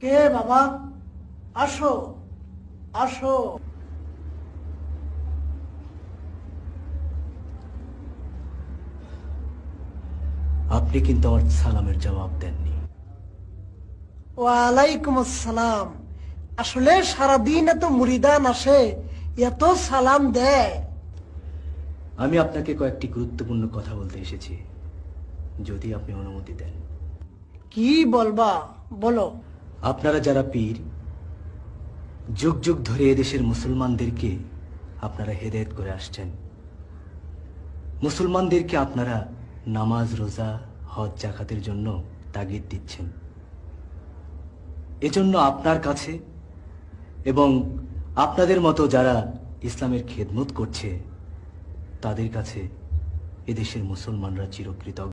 কে বাবা আসো আসো আপনি কিন্তু আমার সালামের জবাব দেননি ওয়ালাইকুম আসসালাম আসলে সারাদিন এত মুরিদান আসে এত সালাম দেয় আমি আপনাকে কয়েকটি গুরুত্বপূর্ণ কথা বলতে এসেছি যদি আপনি অনুমতি দেন কি বলবা বলো আপনারা যারা পীর যুগ যুগ ধরে এদেশের মুসলমানদেরকে আপনারা হেদায়ত করে আসছেন মুসলমানদেরকে আপনারা নামাজ রোজা হজ জাকাতের জন্য তাগিদ দিচ্ছেন এজন্য আপনার কাছে এবং আপনাদের মতো যারা ইসলামের খেদমত করছে তাদের কাছে এদেশের মুসলমানরা চিরকৃতজ্ঞ